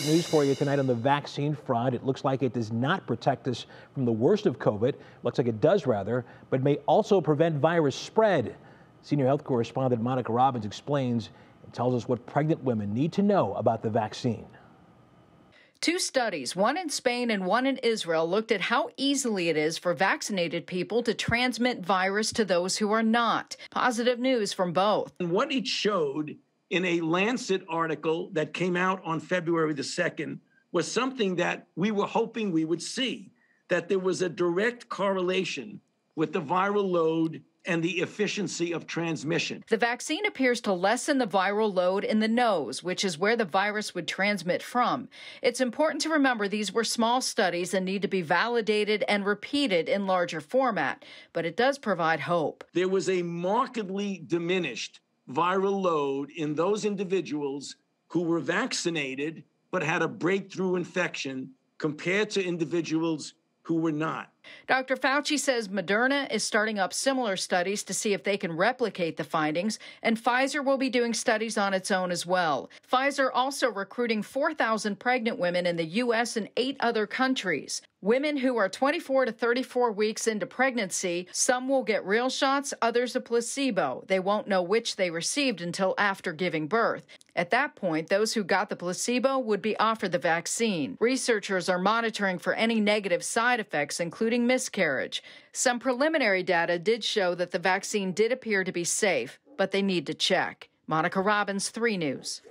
good news for you tonight on the vaccine front. It looks like it does not protect us from the worst of COVID. Looks like it does, rather, but may also prevent virus spread. Senior health correspondent Monica Robbins explains and tells us what pregnant women need to know about the vaccine. Two studies, one in Spain and one in Israel, looked at how easily it is for vaccinated people to transmit virus to those who are not. Positive news from both. And what it showed in a Lancet article that came out on February the 2nd was something that we were hoping we would see that there was a direct correlation with the viral load and the efficiency of transmission. The vaccine appears to lessen the viral load in the nose, which is where the virus would transmit from. It's important to remember these were small studies and need to be validated and repeated in larger format, but it does provide hope. There was a markedly diminished viral load in those individuals who were vaccinated but had a breakthrough infection compared to individuals who were not. Dr. Fauci says Moderna is starting up similar studies to see if they can replicate the findings, and Pfizer will be doing studies on its own as well. Pfizer also recruiting 4,000 pregnant women in the U.S. and eight other countries. Women who are 24 to 34 weeks into pregnancy, some will get real shots, others a placebo. They won't know which they received until after giving birth. At that point, those who got the placebo would be offered the vaccine. Researchers are monitoring for any negative side effects, including miscarriage. Some preliminary data did show that the vaccine did appear to be safe, but they need to check. Monica Robbins, 3 News.